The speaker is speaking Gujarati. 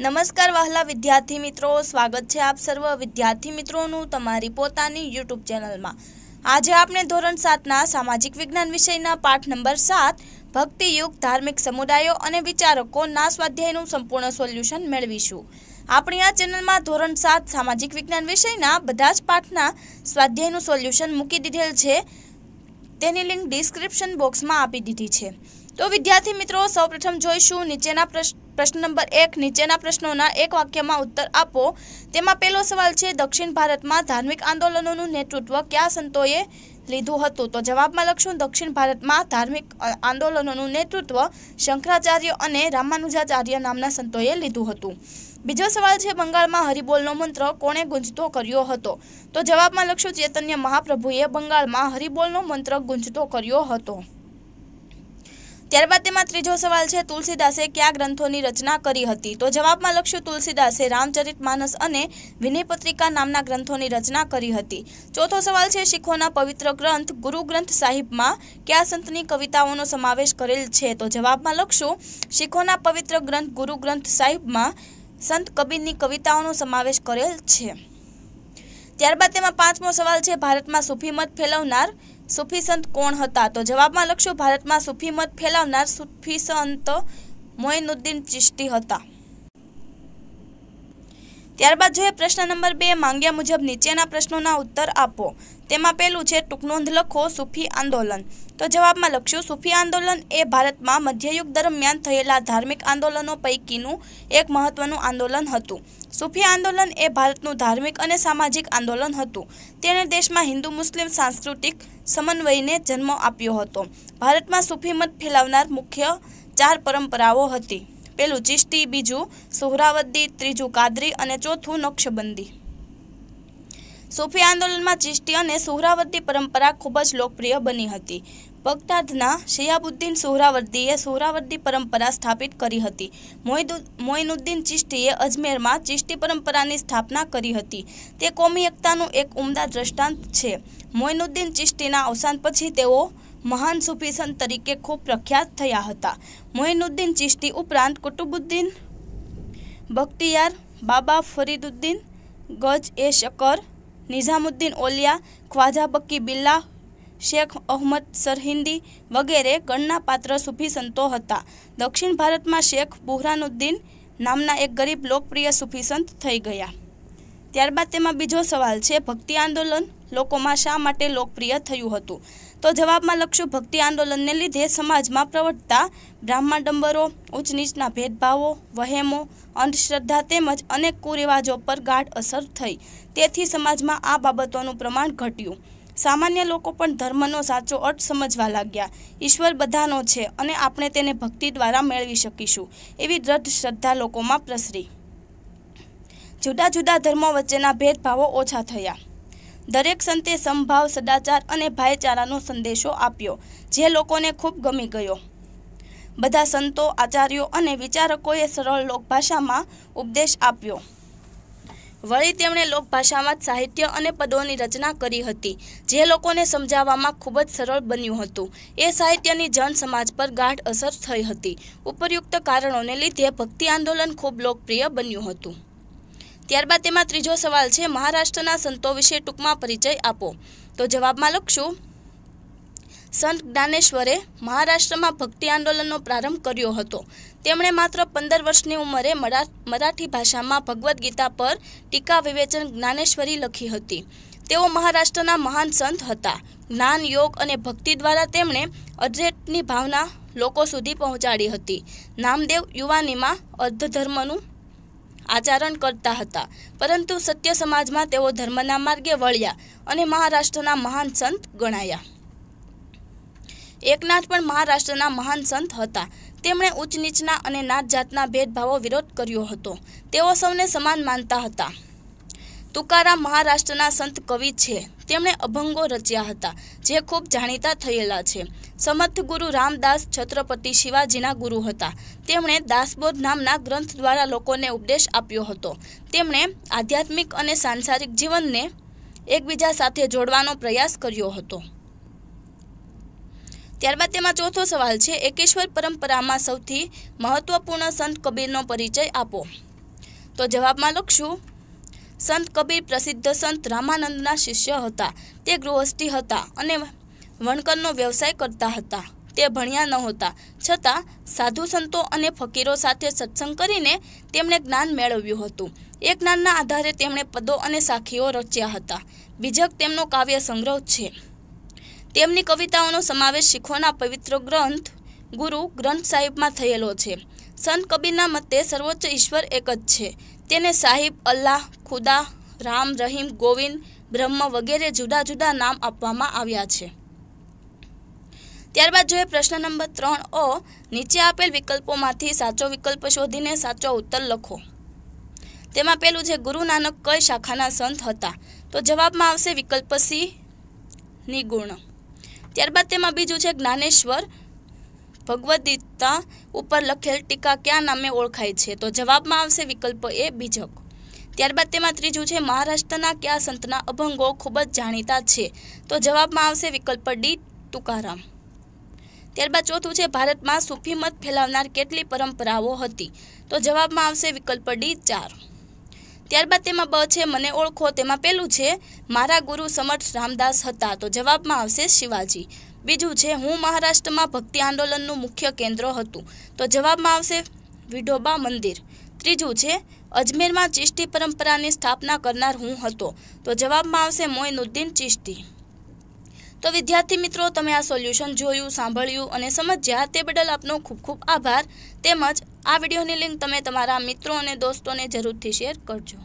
નમસ્કાર વહાલા વિદ્યાર્થી મિત્રો સ્વાગત છે આપ સર્વ વિદ્યાર્થી મિત્રોનું તમારી પોતાની યુટ્યુબ ચેનલમાં આજે આપણે ધોરણ સાતના સામાજિક વિજ્ઞાન વિષયના પાઠ નંબર સાત ભક્તિયુગ ધાર્મિક સમુદાયો અને વિચારકોના સ્વાધ્યાયનું સંપૂર્ણ સોલ્યુશન મેળવીશું આપણી આ ચેનલમાં ધોરણ સાત સામાજિક વિજ્ઞાન વિષયના બધા જ પાઠના સ્વાધ્યાયનું સોલ્યુશન મૂકી દીધેલ છે તેની લિંક ડિસ્ક્રિપ્શન બોક્સમાં આપી દીધી છે તો વિદ્યાર્થી મિત્રો સૌપ્રથમ જોઈશું નીચેના પ્રશ્ન પ્રશ્ન નંબર એક નીચેના પ્રશ્નોના એક વાક્યમાં ઉત્તર આપો તેમાં પહેલો સવાલ છે દક્ષિણ ભારતમાં ધાર્મિક આંદોલનોનું નેતૃત્વ ક્યાં સંતોએ લીધું હતું તો જવાબમાં લખશું દક્ષિણ ભારતમાં ધાર્મિક આંદોલનોનું નેતૃત્વ શંકરાચાર્ય અને રામાનુજાચાર્ય નામના સંતોએ લીધું હતું બીજો સવાલ છે બંગાળમાં હરિબોલનો મંત્ર કોણે ગુંજતો કર્યો હતો તો જવાબમાં લખશું ચૈતન્ય મહાપ્રભુએ બંગાળમાં હરિબોલનો મંત્ર ગુંજતો કર્યો હતો ત્યારબાદ તેમાં ત્રીજો સવાલ છે તુલસીદાસે કયા ગ્રંથોની રચના કરી હતી તો જવાબમાં લખશું તુલસીદાસે રામચરિત માનસ અને વિનયપત્રિકા નામના ગ્રંથોની રચના કરી હતી ચોથો સવાલ છે શીખોના પવિત્ર ગ્રંથ ગુરુ ગ્રંથ સાહિબમાં કયા સંતની કવિતાઓનો સમાવેશ કરેલ છે તો જવાબમાં લખશું શીખોના પવિત્ર ગ્રંથ ગુરુ ગ્રંથ સાહિબમાં સંત કબીરની કવિતાઓનો સમાવેશ કરેલ છે ત્યારબાદ તેમાં પાંચમો સવાલ છે ભારતમાં સૂફી મત ફેલાવનાર સૂફી સંત કોણ હતા તો જવાબમાં લખશો ભારતમાં સુફી મત ફેલાવનાર સૂફી સંત મોઇનુદ્દીન ચિશ્તી હતા ત્યારબાદ જોઈએ પ્રશ્ન નંબર બે માંગ્યા મુજબ નીચેના પ્રશ્નોના ઉત્તર આપો તેમાં પહેલું છે ટૂંકનોંધ લખો સૂફી આંદોલન તો જવાબમાં લખ્યું સૂફી આંદોલન એ ભારતમાં મધ્યયુગ દરમિયાન થયેલા ધાર્મિક આંદોલનો પૈકીનું એક મહત્વનું આંદોલન હતું સૂફી આંદોલન એ ભારતનું ધાર્મિક અને સામાજિક આંદોલન હતું તેણે દેશમાં હિન્દુ મુસ્લિમ સાંસ્કૃતિક સમન્વયને જન્મ આપ્યો હતો ભારતમાં સૂફી મત ફેલાવનાર મુખ્ય ચાર પરંપરાઓ હતી પેલું ચિશ્તી બીજું સુહરાવર્દી ત્રીજું કાદરી અને ચોથું નક્શબંધી સૂફી આંદોલનમાં ચિષ્ટી અને સુહરાવર્દી પરંપરા ખૂબ જ લોકપ્રિય બની હતી બગદાદના શિયાબુદ્દીન સોહરાવર્દીએ સોહરાવર્દી પરંપરા સ્થાપિત કરી હતી મોઇનુદ્દીન ચિશ્તીએ અજમેરમાં ચિષ્ટી પરંપરાની સ્થાપના કરી હતી તે કોમી એકતાનું એક ઉમદા દ્રષ્ટાંત છે મોઇનુદ્દીન ચિષ્ટીના અવસાન પછી તેઓ મહાન સૂફી તરીકે ખૂબ પ્રખ્યાત થયા હતા મોહિનુદ્દીન ચિશ્તી ઉપરાંત કુટુબુદ્દીન બખ્તિયાર બાબા ફરીદુદ્દીન ગજ એ શકર નિઝામુદ્દીન ઓલિયા ખ્વાજા બક્કી બિલ્લા શેખ અહમદ સરહિંદી વગેરે ગણના પાત્ર સૂફી સંતો હતા દક્ષિણ ભારતમાં શેખ બુહરાનુદ્દીન નામના એક ગરીબ લોકપ્રિય સૂફી સંત થઈ ગયા ત્યારબાદ તેમાં બીજો સવાલ છે ભક્તિ આંદોલન લોકોમાં શા માટે લોકપ્રિય થયું હતું તો જવાબમાં લખશું ભક્તિ આંદોલનને લીધે સમાજમાં પ્રવર્તતા બ્રાહ્મણ ડંબરો ઉચ્ચ નીચના ભેદભાવો વહેમો અંધશ્રદ્ધા તેમજ અનેક કુરિવાજો પર ગાઢ અસર થઈ તેથી સમાજમાં આ બાબતોનું પ્રમાણ ઘટ્યું સામાન્ય લોકો પણ ધર્મનો સાચો અર્થ સમજવા લાગ્યા ઈશ્વર બધાનો છે અને આપણે તેને ભક્તિ દ્વારા મેળવી શકીશું એવી દ્રઢ શ્રદ્ધા લોકોમાં પ્રસરી જુદા જુદા ધર્મો વચ્ચેના ભેદભાવો ઓછા થયા દરેક સંતે સંભાવ સદાચાર અને ભાઈચારાનો સંદેશો આપ્યો જે લોકોને ખૂબ ગમી ગયો બધા સંતો આચાર્યો અને વિચારકોએ સરળ લોકભાષામાં ઉપદેશ આપ્યો વળી તેમણે લોકભાષામાં સાહિત્ય અને પદોની રચના કરી હતી જે લોકોને સમજાવવામાં ખૂબ જ સરળ બન્યું હતું એ સાહિત્યની જનસમાજ પર ગાઢ અસર થઈ હતી ઉપરયુક્ત કારણોને લીધે ભક્તિ આંદોલન ખૂબ લોકપ્રિય બન્યું હતું ત્યારબાદ તેમાં ત્રીજો સવાલ છે મહારાષ્ટ્રના સંતો વિશે ટૂંકમાં પરિચય આપો તો જવાબમાં લખશું સંત જ્ઞાનેશ્વરે મહારાષ્ટ્રમાં ભક્તિ આંદોલનનો પ્રારંભ કર્યો હતો તેમણે માત્ર પંદર વર્ષની ઉંમરે મરાઠી ભાષામાં ભગવદ્ ગીતા પર ટીકા વિવેચન જ્ઞાનેશ્વરી લખી હતી તેઓ મહારાષ્ટ્રના મહાન સંત હતા જ્ઞાન યોગ અને ભક્તિ દ્વારા તેમણે અદ્વૈતની ભાવના લોકો સુધી પહોંચાડી હતી નામદેવ યુવાનીમાં અર્ધધર્મનું આચરણ કરતા હતા પરંતુ સત્ય સમાજમાં તેઓ ધર્મના માર્ગે વળ્યા અને મહારાષ્ટ્રના મહાન સંત ગણાયા એકનાથ પણ મહારાષ્ટ્રના મહાન સંત હતા તેમણે ઉચ્ચ નીચના અને નાત જાતના ભેદભાવો વિરોધ કર્યો હતો તેઓ સૌને સમાન માનતા હતા તુકારા મહારાષ્ટ્રના સંત કવિ છે તેમણે અભંગો રચ્યા હતા જે ખૂબ જાણીતા થયેલા છે સમર્થ ગુરુ રામદાસ છત્રપતિ શિવાજીના ગુરુ હતા તેમણે દાસબોધ નામના ગ્રંથ દ્વારા લોકોને ઉપદેશ આપ્યો હતો તેમણે આધ્યાત્મિક અને સાંસારિક જીવનને એકબીજા સાથે જોડવાનો પ્રયાસ કર્યો હતો ત્યારબાદ તેમાં ચોથો સવાલ છે એકેશ્વર પરંપરામાં સૌથી મહત્વપૂર્ણ સંત કબીરનો પરિચય આપો તો જવાબમાં લખશું સંત કબીર પ્રસિદ્ધ સંત રામાનંદના શિષ્ય હતા તે ગૃહસ્થી હતા અને વણકરનો વ્યવસાય કરતા હતા તે ભણ્યા નહોતા છતાં સાધુ સંતો અને ફકીરો સાથે સત્સંગ કરીને તેમણે જ્ઞાન મેળવ્યું હતું એ જ્ઞાનના આધારે તેમણે પદો અને સાખીઓ રચ્યા હતા બીજક તેમનો કાવ્ય સંગ્રહ છે તેમની કવિતાઓનો સમાવેશ શીખોના પવિત્ર ગ્રંથ ગુરુ ગ્રંથ સાહિબમાં થયેલો છે સંત કબીરના મતે સર્વોચ્ચ ઈશ્વર એક જ છે તેને સાહિબ અલ્લાહ ખુદા રામ રહીમ ગોવિંદ બ્રહ્મ વગેરે જુદા જુદા નામ આપવામાં આવ્યા છે ત્યારબાદ જોઈએ પ્રશ્ન નંબર ત્રણ ઓ નીચે આપેલ વિકલ્પોમાંથી સાચો વિકલ્પ શોધીને સાચો ઉત્તર લખો તેમાં પહેલું છે ગુરુ નાનક કઈ શાખાના સંત હતા તો જવાબમાં આવશે વિકલ્પ સી નિગુણ ત્યારબાદ તેમાં બીજું છે જ્ઞાનેશ્વર ભગવદ્ ગીતા ઉપર લખેલ ટીકા ક્યાં નામે ઓળખાય છે તો જવાબમાં આવશે વિકલ્પ એ બીજક ત્યારબાદ તેમાં ત્રીજું છે મહારાષ્ટ્રના કયા સંતના અભંગો ખૂબ જ જાણીતા છે તો જવાબમાં આવશે વિકલ્પ ડી તુકારામ ત્યારબાદ ચોથું છે ભારતમાં સૂફી મત ફેલાવનાર કેટલી પરંપરાઓ હતી તો જવાબમાં આવશે વિકલ્પ ડી ચાર ત્યારબાદ તેમાં બ છે મને ઓળખો તેમાં પહેલું છે મારા ગુરુ સમર્થ રામદાસ હતા તો જવાબમાં આવશે શિવાજી બીજું છે હું મહારાષ્ટ્રમાં ભક્તિ આંદોલનનું મુખ્ય કેન્દ્ર હતું તો જવાબમાં આવશે વિઢોબા મંદિર ત્રીજું છે અજમેરમાં ચિશ્તી પરંપરાની સ્થાપના કરનાર હું હતો તો જવાબમાં આવશે મોઇનુદ્દીન ચિશ્તી તો વિદ્યાર્થી મિત્રો તમે આ સોલ્યુશન જોયું સાંભળ્યું અને સમજ્યા તે બદલ આપનો ખૂબ ખૂબ આભાર તેમજ આ વિડીયોની લિંક તમે તમારા મિત્રો અને દોસ્તોને જરૂરથી શેર કરજો